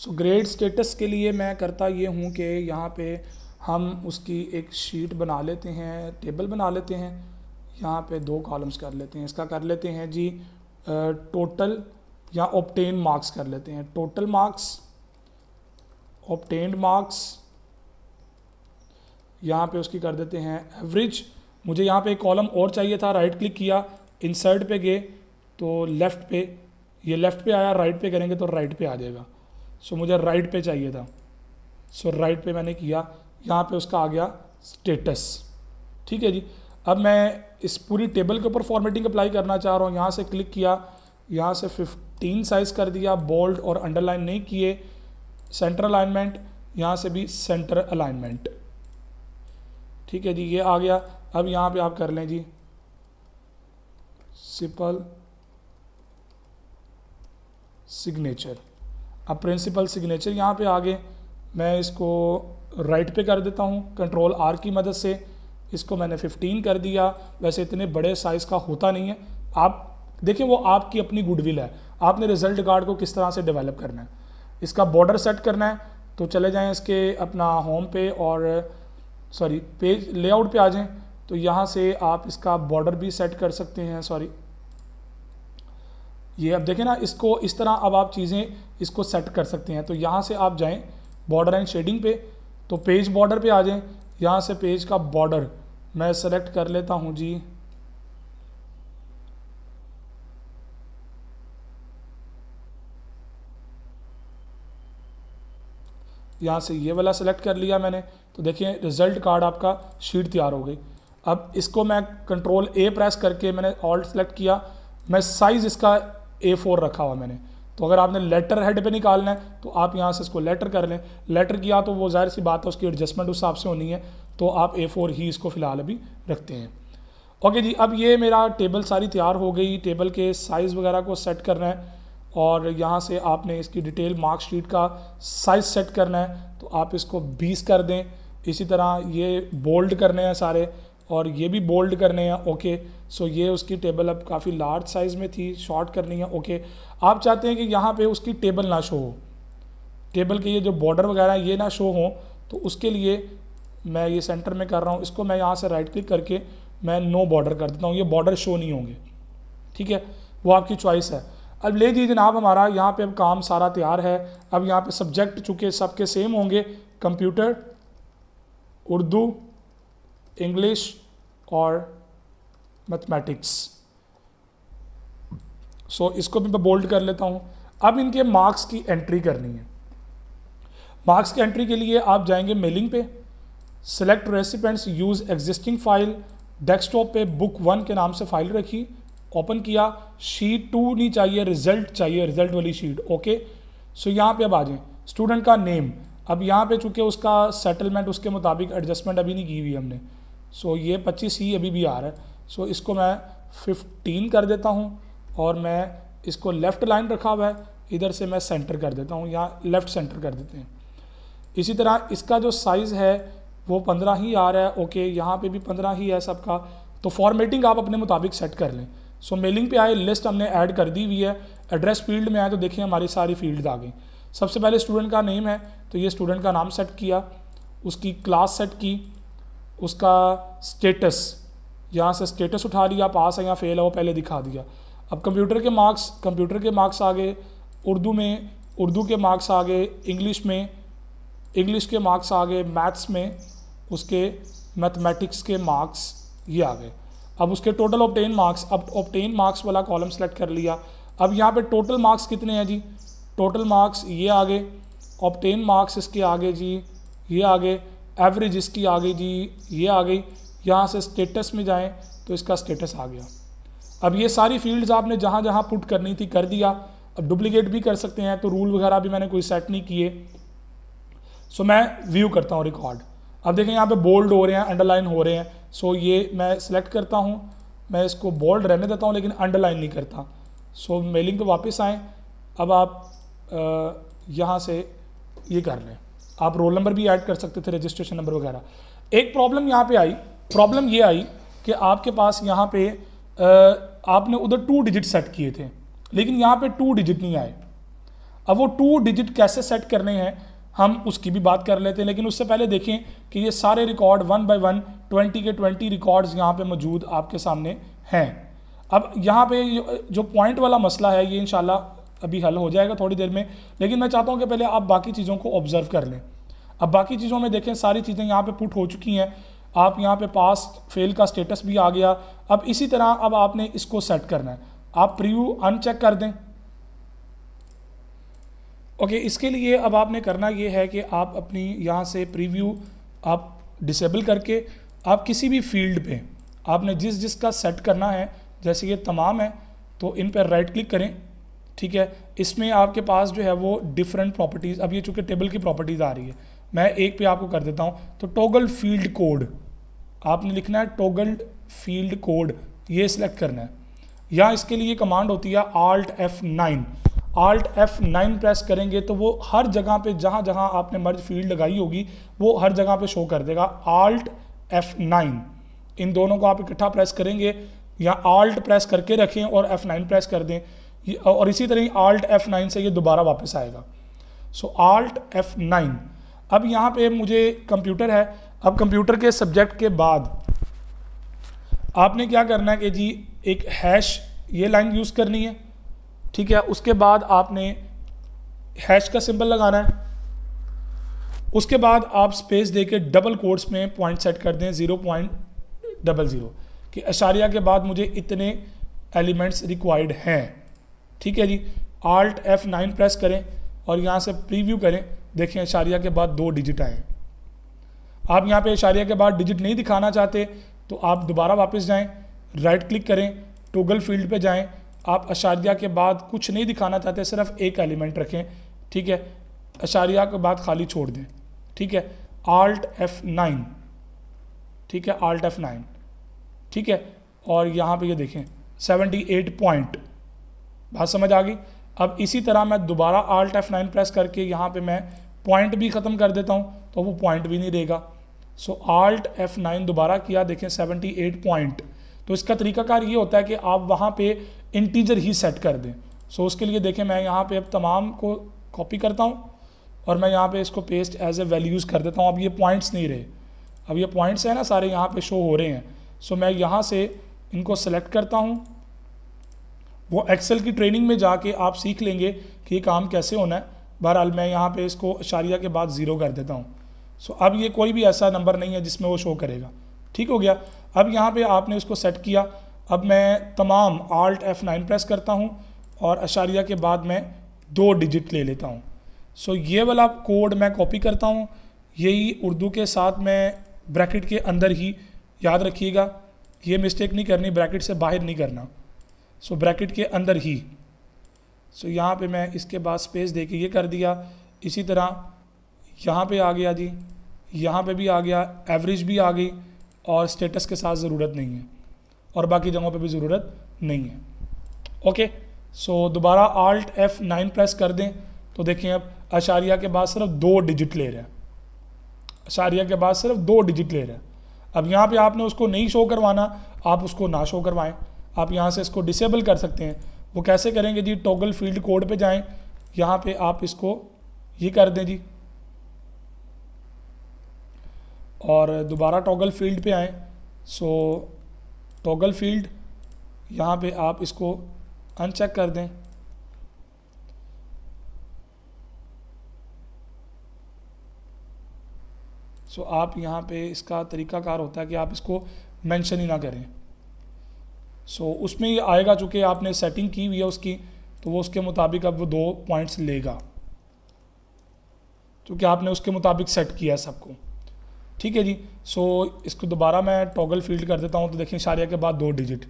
सो grade status के लिए मैं करता ये हूँ कि यहाँ पे हम उसकी एक शीट बना लेते हैं टेबल बना लेते हैं यहाँ पे दो कॉलम्स कर लेते हैं इसका कर लेते हैं जी टोटल या ऑप्टेन मार्क्स कर लेते हैं टोटल मार्क्स ऑप्टेंड मार्क्स यहाँ पे उसकी कर देते हैं एवरेज मुझे यहाँ पे एक कॉलम और चाहिए था राइट क्लिक किया इंसर्ट पे गए तो लेफ़्ट पे ये लेफ़्ट पे आया राइट पे करेंगे तो राइट पे आ जाएगा सो मुझे राइट पे चाहिए था सो राइट पे मैंने किया यहाँ पे उसका आ गया स्टेटस ठीक है जी अब मैं इस पूरी टेबल के ऊपर फॉर्मेटिंग अप्लाई करना चाह रहा हूँ यहाँ से क्लिक किया यहाँ से 15 साइज़ कर दिया बोल्ड और अंडरलाइन नहीं किए सेंटर अलाइनमेंट यहाँ से भी सेंटर अलाइनमेंट ठीक है जी ये आ गया अब यहाँ पे आप कर लें जी सिंपल सिग्नेचर अब प्रिंसिपल सिग्नेचर यहाँ पे गए मैं इसको राइट पे कर देता हूँ कंट्रोल आर की मदद से इसको मैंने 15 कर दिया वैसे इतने बड़े साइज़ का होता नहीं है आप देखिए वो आपकी अपनी गुडविल है आपने रिजल्ट कार्ड को किस तरह से डेवलप करना है इसका बॉर्डर सेट करना है तो चले जाएँ इसके अपना होम पे और सॉरी पेज लेआउट पे आ जाएँ तो यहाँ से आप इसका बॉर्डर भी सेट कर सकते हैं सॉरी ये अब देखें ना इसको इस तरह अब आप चीज़ें इसको सेट कर सकते हैं तो यहाँ से आप जाएं बॉर्डर एंड शेडिंग पे तो पेज बॉर्डर पे आ जाएं यहाँ से पेज का बॉर्डर मैं सेलेक्ट कर लेता हूँ जी यहाँ से ये वाला सेलेक्ट कर लिया मैंने तो देखिए रिजल्ट कार्ड आपका शीट तैयार हो गई अब इसको मैं कंट्रोल ए प्रेस करके मैंने ऑल्ट सेलेक्ट किया मैं साइज़ इसका ए फोर रखा हुआ मैंने तो अगर आपने लेटर हेड पे निकालना है तो आप यहाँ से इसको लेटर कर लें लेटर किया तो वो जाहिर सी बात है उसकी एडजस्टमेंट उस हिसाब से होनी है तो आप ए फोर ही इसको फ़िलहाल अभी रखते हैं ओके जी अब ये मेरा टेबल सारी तैयार हो गई टेबल के साइज़ वगैरह को सेट करना है और यहाँ से आपने इसकी डिटेल मार्कशीट का साइज़ सेट करना है तो आप इसको बीस कर दें इसी तरह ये बोल्ड करने हैं सारे और ये भी बोल्ड करने हैं ओके सो ये उसकी टेबल अब काफ़ी लार्ज साइज़ में थी शॉर्ट करनी है ओके आप चाहते हैं कि यहाँ पे उसकी टेबल ना शो हो टेबल के ये जो बॉर्डर वगैरह ये ना शो हो तो उसके लिए मैं ये सेंटर में कर रहा हूँ इसको मैं यहाँ से राइट क्लिक करके मैं नो बॉर्डर कर देता हूँ ये बॉर्डर शो नहीं होंगे ठीक है वो आपकी चॉइस है अब ले दीजिए जनाब हमारा यहाँ पे अब काम सारा तैयार है अब यहाँ पे सब्जेक्ट चूँकि सबके सेम होंगे कंप्यूटर उर्दू English और मैथमेटिक्स सो so, इसको भी मैं बोल्ड कर लेता हूँ अब इनके मार्क्स की एंट्री करनी है मार्क्स की एंट्री के लिए आप जाएंगे मेलिंग पे select recipients use existing file desktop पे बुक वन के नाम से फाइल रखी ओपन किया शीट टू नहीं चाहिए रिजल्ट चाहिए रिजल्ट वाली शीट ओके सो यहाँ पे अब आ जाएँ स्टूडेंट का नेम अब यहाँ पे चूंकि उसका सेटलमेंट उसके मुताबिक एडजस्टमेंट अभी नहीं की हुई हमने सो ये पच्चीस ही अभी भी आ रहा है सो इसको मैं फिफ्टीन कर देता हूँ और मैं इसको लेफ़्ट लाइन रखा हुआ है इधर से मैं सेंटर कर देता हूँ यहाँ लेफ़्ट सेंटर कर देते हैं इसी तरह इसका जो साइज़ है वो पंद्रह ही आ रहा है ओके यहाँ पे भी पंद्रह ही है सबका तो फॉर्मेटिंग आप अपने मुताबिक सेट कर लें सो so, मेलिंग पे आए लिस्ट हमने ऐड कर दी हुई है एड्रेस फील्ड में आए तो देखिए हमारी सारी फील्ड आ गई सबसे पहले स्टूडेंट का नेम है तो ये स्टूडेंट का नाम सेट किया उसकी क्लास सेट की उसका स्टेटस यहाँ से स्टेटस उठा लिया पास है या फेल है वो पहले दिखा दिया अब कंप्यूटर के मार्क्स कंप्यूटर के मार्क्स आ गए उर्दू में उर्दू के मार्क्स आ गए इंग्लिश में इंग्लिश के मार्क्स आ गए मैथ्स में उसके मैथमेटिक्स के मार्क्स ये आ गए अब उसके टोटल ऑप्टेन मार्क्स अब ऑप्टेन मार्क्स वाला कॉलम सेलेक्ट कर लिया अब यहाँ पे टोटल मार्क्स कितने हैं जी टोटल मार्क्स ये आ गए ऑप्टेन मार्क्स इसके आगे जी ये आ गए एवरेज इसकी आ गई जी ये आ गई यहाँ से स्टेटस में जाएं तो इसका स्टेटस आ गया अब ये सारी फील्ड्स आपने जहाँ जहाँ पुट करनी थी कर दिया अब डुप्लीकेट भी कर सकते हैं तो रूल वगैरह भी मैंने कोई सेट नहीं किए सो मैं व्यू करता हूँ रिकॉर्ड अब देखें यहाँ पे बोल्ड हो रहे हैं अंडरलाइन हो रहे हैं सो ये मैं सिलेक्ट करता हूँ मैं इसको बोल्ड रहने देता हूँ लेकिन अंडरलाइन नहीं करता सो मेलिंग पर वापस आएँ अब आप यहाँ से ये कर लें आप रोल नंबर भी ऐड कर सकते थे रजिस्ट्रेशन नंबर वगैरह एक प्रॉब्लम यहाँ पे आई प्रॉब्लम ये आई कि आपके पास यहाँ पे आपने उधर टू डिजिट सेट किए थे लेकिन यहाँ पे टू डिजिट नहीं आए अब वो टू डिजिट कैसे सेट करने हैं हम उसकी भी बात कर लेते हैं लेकिन उससे पहले देखें कि ये सारे record one by one twenty के ट्वेंटी रिकॉर्ड्स यहाँ पे मौजूद आपके सामने हैं अब यहाँ पे जो पॉइंट वाला मसला है ये इंशाल्लाह अभी हल हो जाएगा थोड़ी देर में लेकिन मैं चाहता हूँ कि पहले आप बाकी चीज़ों को ऑब्जर्व कर लें अब बाकी चीज़ों में देखें सारी चीज़ें यहाँ पे पुट हो चुकी हैं आप यहाँ पे पास फेल का स्टेटस भी आ गया अब इसी तरह अब आपने इसको सेट करना है आप प्रीव्यू अनचेक कर दें ओके इसके लिए अब आपने करना ये है कि आप अपनी यहाँ से प्रीव्यू आप डिसेबल करके आप किसी भी फील्ड पे आपने जिस जिस का सेट करना है जैसे ये तमाम है तो इन पर राइट क्लिक करें ठीक है इसमें आपके पास जो है वो डिफरेंट प्रॉपर्टीज़ अब ये चूंकि टेबल की प्रॉपर्टीज़ आ रही है मैं एक पे आपको कर देता हूँ तो टोगल फील्ड कोड आपने लिखना है टोगल फील्ड कोड ये सिलेक्ट करना है या इसके लिए कमांड होती है alt F nine alt F nine press करेंगे तो वो हर जगह पे जहाँ जहाँ आपने मर्ज फील्ड लगाई होगी वो हर जगह पे शो कर देगा आल्ट एफ नाइन इन दोनों को आप इकट्ठा प्रेस करेंगे या आल्ट प्रेस करके रखें और एफ नाइन प्रेस कर दें और इसी तरह आल्ट एफ़ नाइन से ये दोबारा वापस आएगा सो आल्ट एफ़ नाइन अब यहाँ पे मुझे कंप्यूटर है अब कंप्यूटर के सब्जेक्ट के बाद आपने क्या करना है कि जी एक हैश ये लाइन यूज़ करनी है ठीक है उसके बाद आपने हैश का सिंबल लगाना है उसके बाद आप स्पेस दे के डबल कोर्स में पॉइंट सेट कर दें ज़ीरो पॉइंट डबल ज़ीरो कि अशारिया के बाद मुझे इतने एलिमेंट्स रिक्वायर्ड हैं ठीक है जी आल्ट एफ नाइन प्रेस करें और यहाँ से प्रीव्यू करें देखें इशारिया के बाद दो डिजिट आए आप यहाँ पे इशारिया के बाद डिजिट नहीं दिखाना चाहते तो आप दोबारा वापस जाएं राइट क्लिक करें टोगल फील्ड पे जाएं आप अशारिया के बाद कुछ नहीं दिखाना चाहते सिर्फ एक एलिमेंट रखें ठीक है अशारिया के बाद खाली छोड़ दें ठीक है आल्ट एफ नाइन ठीक है आल्ट एफ नाइन ठीक है और यहाँ पे ये यह देखें सेवेंटी एट पॉइंट बात समझ आ गई अब इसी तरह मैं दोबारा आल्ट एफ नाइन प्रेस करके यहाँ पे मैं पॉइंट भी ख़त्म कर देता हूँ तो वो पॉइंट भी नहीं देगा सो आल्ट एफ नाइन दोबारा किया देखें सेवेंटी एट पॉइंट तो इसका तरीकाकार ये होता है कि आप वहाँ पे इंटीजर ही सेट कर दें सो उसके लिए देखें मैं यहाँ पे अब तमाम को कॉपी करता हूँ और मैं यहाँ पे इसको पेस्ट एज ए वैल्यूज़ कर देता हूँ अब ये पॉइंट्स नहीं रहे अब ये पॉइंट्स हैं ना सारे यहाँ पे शो हो रहे हैं सो मैं यहाँ से इनको सेलेक्ट करता हूँ वो एक्सेल की ट्रेनिंग में जाके आप सीख लेंगे कि ये काम कैसे होना है बहरहाल मैं यहाँ पे इसको अशारिया के बाद ज़ीरो कर देता हूँ सो अब ये कोई भी ऐसा नंबर नहीं है जिसमें वो शो करेगा ठीक हो गया अब यहाँ पे आपने उसको सेट किया अब मैं तमाम आल्ट एफ़ नाइन प्रेस करता हूँ और अशारिया के बाद मैं दो डिजिट ले लेता हूँ सो so, ये वाला कोड मैं कॉपी करता हूँ यही उर्दू के साथ मैं ब्रैकेट के अंदर ही याद रखिएगा ये मिस्टेक नहीं करनी ब्रैकेट से बाहर नहीं करना सो so, ब्रैकेट के अंदर ही सो so, यहाँ पे मैं इसके बाद स्पेस दे के ये कर दिया इसी तरह यहाँ पे आ गया जी यहाँ पे भी आ गया एवरेज भी आ गई और स्टेटस के साथ ज़रूरत नहीं है और बाकी जगहों पे भी ज़रूरत नहीं है ओके सो दोबारा आल्ट एफ़ नाइन प्रेस कर दें तो देखें अब अशारिया के बाद सिर्फ दो डिजिट ले रहे हैं अशारिया के बाद सिर्फ दो डिजिट ले रहे हैं अब यहाँ पे आपने उसको नहीं शो करवाना आप उसको ना शो करवाएं आप यहाँ से इसको डिसेबल कर सकते हैं वो कैसे करेंगे जी टोगल फील्ड कोड पे जाएं यहाँ पे आप इसको ये कर दें जी और दोबारा टॉगल फील्ड पे आएँ सो टॉगल फील्ड यहाँ पे आप इसको अनचेक कर दें सो आप यहाँ पे इसका तरीक़ाकार होता है कि आप इसको मेंशन ही ना करें सो so, उसमें ये आएगा चूँकि आपने सेटिंग की हुई है उसकी तो वो उसके मुताबिक अब वो दो पॉइंट्स लेगा क्योंकि आपने उसके मुताबिक सेट किया है सबको ठीक है जी सो so, इसको दोबारा मैं टॉगल फील्ड कर देता हूँ तो देखें इशारिया के बाद दो डिजिट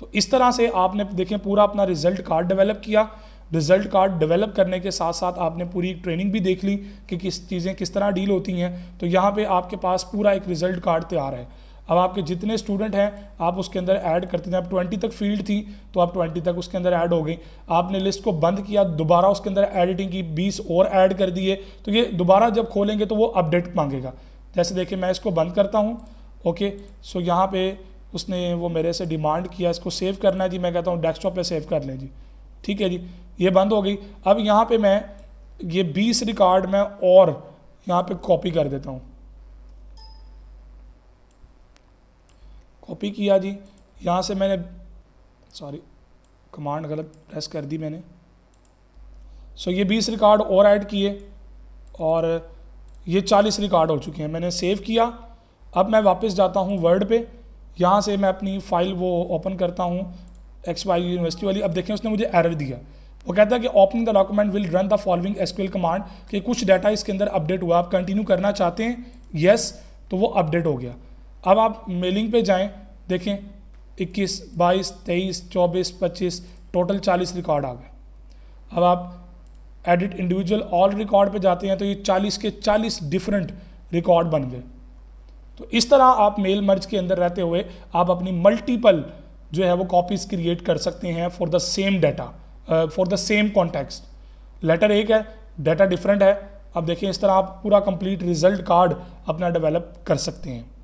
तो इस तरह से आपने देखें पूरा अपना रिजल्ट कार्ड डेवलप किया रिजल्ट कार्ड डेवलप करने के साथ साथ आपने पूरी ट्रेनिंग भी देख ली कि किस चीज़ें किस तरह डील होती हैं तो यहाँ पे आपके पास पूरा एक रिजल्ट कार्ड तैयार है अब आपके जितने स्टूडेंट हैं आप उसके अंदर ऐड करते थे आप 20 तक फील्ड थी तो आप 20 तक उसके अंदर ऐड हो गई आपने लिस्ट को बंद किया दोबारा उसके अंदर एडिटिंग की 20 और ऐड कर दिए तो ये दोबारा जब खोलेंगे तो वो अपडेट मांगेगा जैसे देखिए मैं इसको बंद करता हूँ ओके सो यहाँ पर उसने वो मेरे से डिमांड किया इसको सेव करना है जी मैं कहता हूँ डेस्कटॉप पर सेव कर लें जी ठीक है जी ये बंद हो गई अब यहाँ पर मैं ये बीस रिकॉर्ड मैं और यहाँ पर कॉपी कर देता हूँ कॉपी किया जी यहाँ से मैंने सॉरी कमांड गलत प्रेस कर दी मैंने सो so, ये बीस रिकॉर्ड और ऐड किए और ये चालीस रिकॉर्ड हो चुके हैं मैंने सेव किया अब मैं वापस जाता हूँ वर्ड पे यहाँ से मैं अपनी फ़ाइल वो ओपन करता हूँ एक्स वाई यूनिवर्सिटी वाली अब देखें उसने मुझे एरर दिया वो कहता है कि opening the document will run the following SQL command कि कुछ डाटा इसके अंदर अपडेट हुआ आप कंटिन्यू करना चाहते हैं यस तो वो अपडेट हो गया अब आप मेलिंग पे जाएं देखें 21, 22, 23, 24, 25 टोटल 40 रिकॉर्ड आ गए अब आप एडिट इंडिविजुअल ऑल रिकॉर्ड पे जाते हैं तो ये 40 के 40 डिफरेंट रिकॉर्ड बन गए तो इस तरह आप मेल मर्ज के अंदर रहते हुए आप अपनी मल्टीपल जो है वो कॉपीज़ क्रिएट कर सकते हैं for the same data for the same context letter एक है डाटा डिफरेंट है अब देखिए इस तरह आप पूरा कंप्लीट रिजल्ट कार्ड अपना डेवलप कर सकते हैं